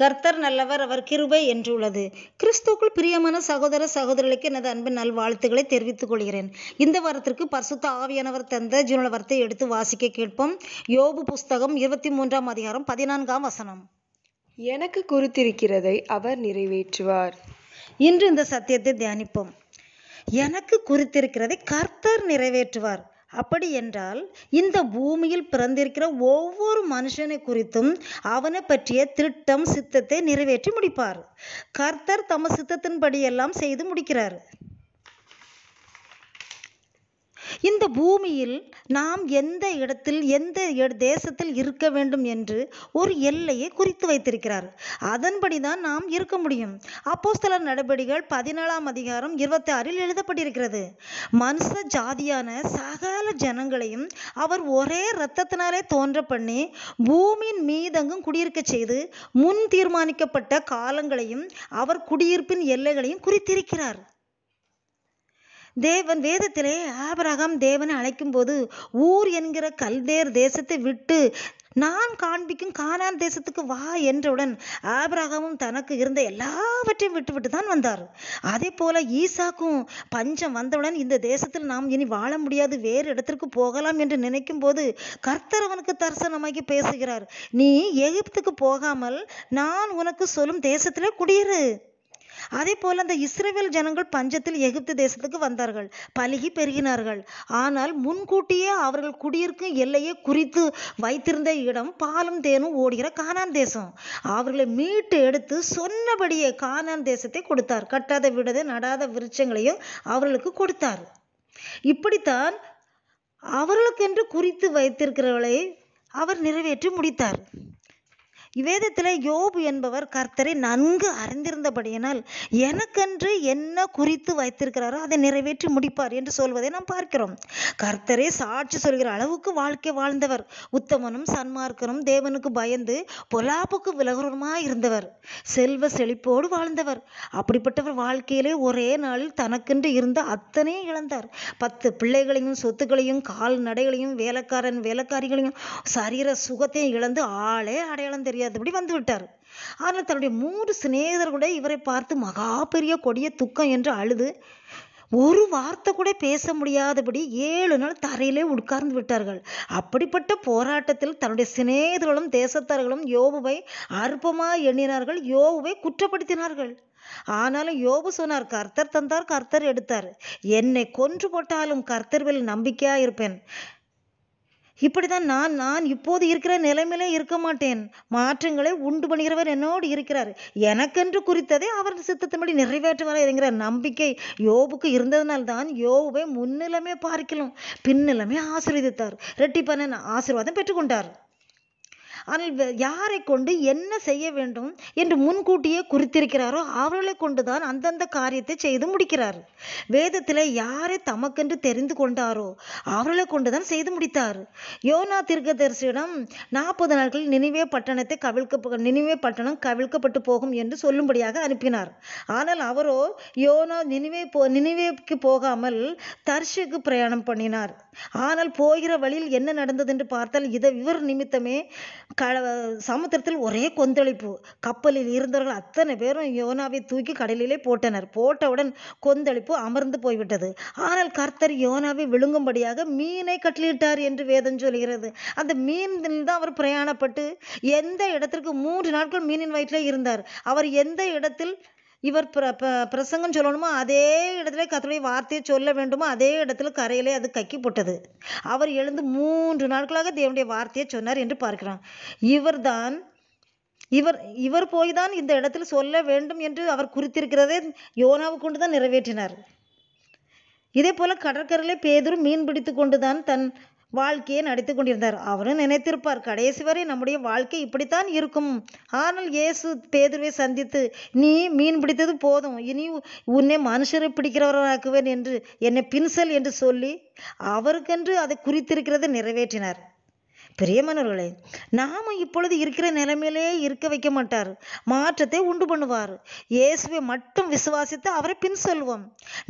கர்த்தர் நல்லவர் அவர் கிருபை என்று உள்ளது கிறிஸ்துக்குள் பிரியமான சகோதர சகோதரிகளுக்கு எனது அன்பு நல்வாழ்த்துக்களை தெரிவித்துக் கொள்கிறேன் இந்த வாரத்திற்கு பரிசுத்த ஆவியானவர் தந்த ஜீனவரத்தை எடுத்து வாசிக்க கேட்போம் யோபு புஸ்தகம் இருபத்தி மூன்றாம் அதிகாரம் பதினான்காம் வசனம் எனக்கு குறித்திருக்கிறதை அவர் நிறைவேற்றுவார் இன்று இந்த சத்தியத்தை தியானிப்போம் எனக்கு குறித்திருக்கிறதை கர்த்தர் நிறைவேற்றுவார் அப்படி என்றால் இந்த பூமியில் பிறந்திருக்கிற ஒவ்வொரு மனுஷனை குறித்தும் அவனை பற்றிய திட்டம் சித்தத்தை நிறைவேற்றி முடிப்பார் கர்த்தர் தம சித்தத்தின்படியெல்லாம் செய்து முடிக்கிறார் இந்த பூமியில் நாம் எந்த இடத்தில் எந்த தேசத்தில் இருக்க வேண்டும் என்று ஒரு எல்லையை குறித்து வைத்திருக்கிறார் அதன்படி தான் நாம் இருக்க முடியும் அப்போஸ்தலர் நடவடிக்கைகள் பதினாலாம் அதிகாரம் இருபத்தி ஆறில் எழுதப்பட்டிருக்கிறது மனுஷ ஜாதியான சகல ஜனங்களையும் அவர் ஒரே இரத்தத்தினாலே தோன்ற பண்ணி பூமியின் மீதங்கும் குடியிருக்க செய்து முன் தீர்மானிக்கப்பட்ட காலங்களையும் அவர் குடியிருப்பின் எல்லைகளையும் குறித்திருக்கிறார் தேவன் வேதத்திலே ஆபரகம் தேவனை அழைக்கும்போது ஊர் என்கிற கல்தேர் தேசத்தை விட்டு நான் காண்பிக்கும் காணான் தேசத்துக்கு வா என்றவுடன் ஆபிரகமும் தனக்கு இருந்த எல்லாவற்றையும் விட்டுவிட்டு தான் வந்தார் அதே போல ஈசாக்கும் பஞ்சம் வந்தவுடன் இந்த தேசத்தில் நாம் இனி வாழ முடியாது வேறு இடத்திற்கு போகலாம் என்று நினைக்கும் போது கர்த்தர் அவனுக்கு தரிசனமாகி பேசுகிறார் நீ எகிப்துக்கு போகாமல் நான் உனக்கு சொல்லும் தேசத்திலே குடியிரு அதே போல் அந்த இஸ்ரேவேல் ஜனங்கள் பஞ்சத்தில் எகிப்து தேசத்துக்கு வந்தார்கள் பழகி பெருகினார்கள் ஆனால் முன்கூட்டியே அவர்கள் குடியிருக்கும் எல்லையை குறித்து வைத்திருந்த இடம் பாலும் தேனும் ஓடுகிற கானான் தேசம் அவர்களை மீட்டு எடுத்து சொன்னபடியே கானான் தேசத்தை கொடுத்தார் கட்டாத விடதை நடாத விருட்சங்களையும் அவர்களுக்கு கொடுத்தார் இப்படித்தான் அவர்களுக்கென்று குறித்து வைத்திருக்கிறவர்களை அவர் நிறைவேற்றி முடித்தார் வேதத்தில் யோபு என்பவர் கர்த்தரை நன்கு அறிந்திருந்தபடியினால் எனக்கென்று என்ன குறித்து வைத்திருக்கிறாரோ அதை நிறைவேற்றி முடிப்பார் என்று சொல்வதை நாம் பார்க்கிறோம் கர்த்தரே சாட்சி சொல்கிற அளவுக்கு வாழ்க்கை வாழ்ந்தவர் உத்தமனும் சன்மார்க்கனும் தேவனுக்கு பயந்து பொலாப்புக்கு விலகுறமாக இருந்தவர் செல்வ செழிப்போடு வாழ்ந்தவர் அப்படிப்பட்டவர் வாழ்க்கையிலே ஒரே நாளில் தனக்கென்று இருந்த அத்தனையும் இழந்தார் பத்து பிள்ளைகளையும் சொத்துக்களையும் கால்நடைகளையும் வேலைக்காரன் வேலைக்காரிகளையும் சரீர சுகத்தையும் இழந்து ஆளே அடையாளம் தெரியும் தெரியாதபடி வந்து விட்டார் ஆனால் தன்னுடைய மூன்று சிநேகர் கூட இவரை பார்த்து மகா பெரிய கொடிய துக்கம் என்று அழுது ஒரு வார்த்தை கூட பேச முடியாதபடி ஏழு நாள் தரையிலே உட்கார்ந்து விட்டார்கள் அப்படிப்பட்ட போராட்டத்தில் தன்னுடைய சிநேகர்களும் தேசத்தார்களும் யோபுவை அற்பமாக எண்ணினார்கள் யோபுவை குற்றப்படுத்தினார்கள் ஆனாலும் யோபு சொன்னார் கர்த்தர் தந்தார் கர்த்தர் எடுத்தார் என்னை கொன்று போட்டாலும் கர்த்தர்வில் நம்பிக்கையா இருப்பேன் இப்படி தான் நான் நான் இப்போது இருக்கிற நிலைமையிலே இருக்க மாட்டேன் மாற்றங்களை உண்டு பண்ணுகிறவர் என்னோடு இருக்கிறார் எனக்கென்று குறித்ததை அவர் சித்தத்தின்படி நிறைவேற்றுவாரா என்கிற நம்பிக்கை யோபுக்கு இருந்ததுனால தான் யோபுவை முன்னிலமே பார்க்கலாம் பின்னிலமே ஆசீர்வதித்தார் ரெட்டிப்பான ஆசீர்வாதம் பெற்றுக்கொண்டார் ஆனால் யாரை கொண்டு என்ன செய்ய வேண்டும் என்று முன்கூட்டியே குறித்திருக்கிறாரோ அவர்களை கொண்டுதான் அந்தந்த காரியத்தை செய்து முடிக்கிறார் வேதத்தில் யாரை தமக்கென்று தெரிந்து கொண்டாரோ அவர்களை கொண்டுதான் செய்து முடித்தார் யோனா தீர்க்கதரிசியிடம் நாற்பது நாட்கள் நினைவே பட்டணத்தை கவிழ்க்க நினைவே பட்டணம் கவிழ்க்கப்பட்டு போகும் என்று சொல்லும்படியாக அனுப்பினார் ஆனால் அவரோ யோனா நினைவே போ நினைவேக்கு போகாமல் தர்ஷுக்கு பிரயாணம் பண்ணினார் ஆனால் போகிற வழியில் என்ன நடந்தது என்று பார்த்தால் இதை இவர் நிமித்தமே கட சமுத்திரத்தில் ஒரே கொந்தளிப்பு கப்பலில் இருந்தவர்கள் அத்தனை பேரும் யோனாவை தூக்கி கடலிலே போட்டனர் போட்டவுடன் கொந்தளிப்பு அமர்ந்து போய்விட்டது ஆனால் கர்த்தர் யோனாவை விழுங்கும்படியாக மீனை கட்டிலிட்டார் என்று வேதம் சொல்கிறது அந்த மீன் தான் அவர் பிரயாணப்பட்டு எந்த இடத்திற்கு மூன்று நாட்கள் மீனின் வயிற்றில் இருந்தார் அவர் எந்த இடத்தில் இவர் பிர ப பிரசங்கம் சொல்லணுமோ அதே இடத்துல கத்தருடைய வார்த்தையை சொல்ல வேண்டுமோ அதே இடத்துல கரையிலே அது கக்கி போட்டது அவர் எழுந்து மூன்று நாட்களாக தேவனுடைய வார்த்தையை சொன்னார் என்று பார்க்கிறோம் இவர்தான் இவர் இவர் போய் தான் இந்த இடத்துல சொல்ல வேண்டும் என்று அவர் குறித்திருக்கிறதே யோனாவை கொண்டு தான் நிறைவேற்றினார் இதே போல கடற்கரையிலே பேதரும் மீன் பிடித்து கொண்டு தான் தன் வாழ்க்கையை நடித்து கொண்டிருந்தார் அவரும் நினைத்திருப்பார் கடைசி வரை நம்முடைய வாழ்க்கை இப்படித்தான் இருக்கும் ஆனால் இயேசு பேதுருவை சந்தித்து நீ மீன் பிடித்தது போதும் இனி உன்னை மனுஷரை பிடிக்கிறவராக்குவேன் என்று என்னை பின்சல் என்று சொல்லி அவருக்கென்று அதை குறித்திருக்கிறதை நிறைவேற்றினார் பிரியமனர்களே நாம இப்பொழுது இருக்கிற நிலைமையிலே இருக்க வைக்க மாட்டார் மாற்றத்தை உண்டு பண்ணுவார் இயேசுவை மட்டும் விசுவாசித்து அவரை பின் செல்வோம்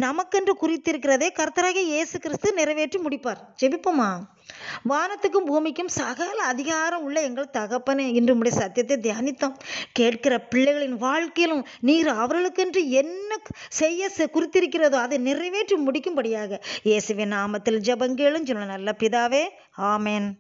நமக்கென்று குறித்திருக்கிறதே கர்த்தராக இயேசு கிறிஸ்து நிறைவேற்றி முடிப்பார் ஜெபிப்போமா வானத்துக்கும் பூமிக்கும் சகல அதிகாரம் உள்ள எங்கள் தகப்பனே இன்று உடைய சத்தியத்தை தியானித்தோம் கேட்கிற பிள்ளைகளின் வாழ்க்கையிலும் நீர் அவர்களுக்கென்று என்ன செய்ய குறித்திருக்கிறதோ அதை நிறைவேற்றி முடிக்கும்படியாக இயேசுவின் நாமத்தில் ஜபங்கேளும் சொல்ல நல்ல பிதாவே ஆமேன்